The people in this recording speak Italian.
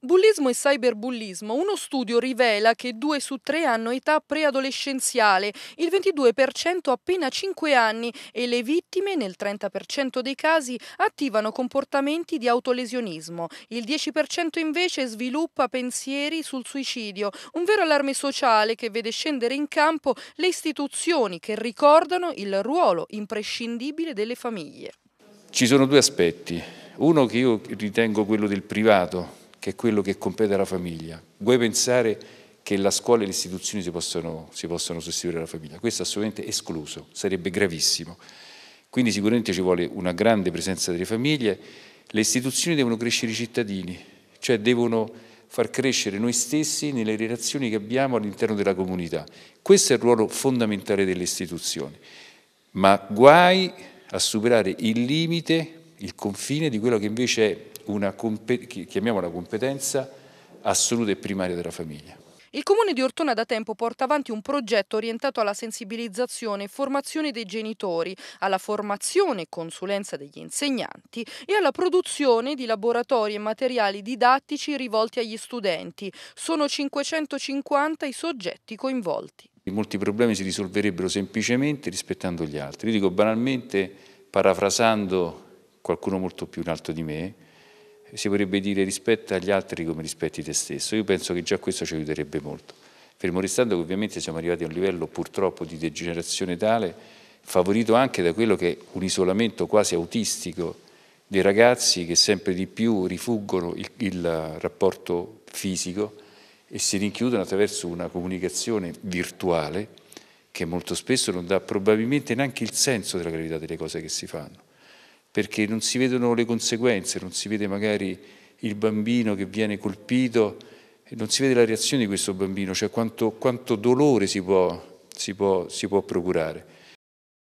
Bullismo e cyberbullismo. Uno studio rivela che due su tre hanno età preadolescenziale, il 22% appena 5 anni e le vittime, nel 30% dei casi, attivano comportamenti di autolesionismo. Il 10% invece sviluppa pensieri sul suicidio, un vero allarme sociale che vede scendere in campo le istituzioni che ricordano il ruolo imprescindibile delle famiglie. Ci sono due aspetti. Uno che io ritengo quello del privato, che è quello che compete alla famiglia. Vuoi pensare che la scuola e le istituzioni si possano, si possono sostituire alla famiglia? Questo è assolutamente escluso, sarebbe gravissimo. Quindi sicuramente ci vuole una grande presenza delle famiglie, le istituzioni devono crescere i cittadini, cioè devono far crescere noi stessi nelle relazioni che abbiamo all'interno della comunità. Questo è il ruolo fondamentale delle istituzioni, ma guai a superare il limite, il confine di quello che invece è una, chiamiamola competenza assoluta e primaria della famiglia. Il comune di Ortona da tempo porta avanti un progetto orientato alla sensibilizzazione e formazione dei genitori, alla formazione e consulenza degli insegnanti e alla produzione di laboratori e materiali didattici rivolti agli studenti. Sono 550 i soggetti coinvolti. Molti problemi si risolverebbero semplicemente rispettando gli altri. Io dico banalmente, parafrasando qualcuno molto più in alto di me, si vorrebbe dire rispetta agli altri come rispetti te stesso. Io penso che già questo ci aiuterebbe molto. Fermo restando che ovviamente siamo arrivati a un livello purtroppo di degenerazione tale, favorito anche da quello che è un isolamento quasi autistico dei ragazzi che sempre di più rifuggono il, il rapporto fisico e si rinchiudono attraverso una comunicazione virtuale che molto spesso non dà probabilmente neanche il senso della gravità delle cose che si fanno perché non si vedono le conseguenze, non si vede magari il bambino che viene colpito, non si vede la reazione di questo bambino, cioè quanto, quanto dolore si può, si, può, si può procurare.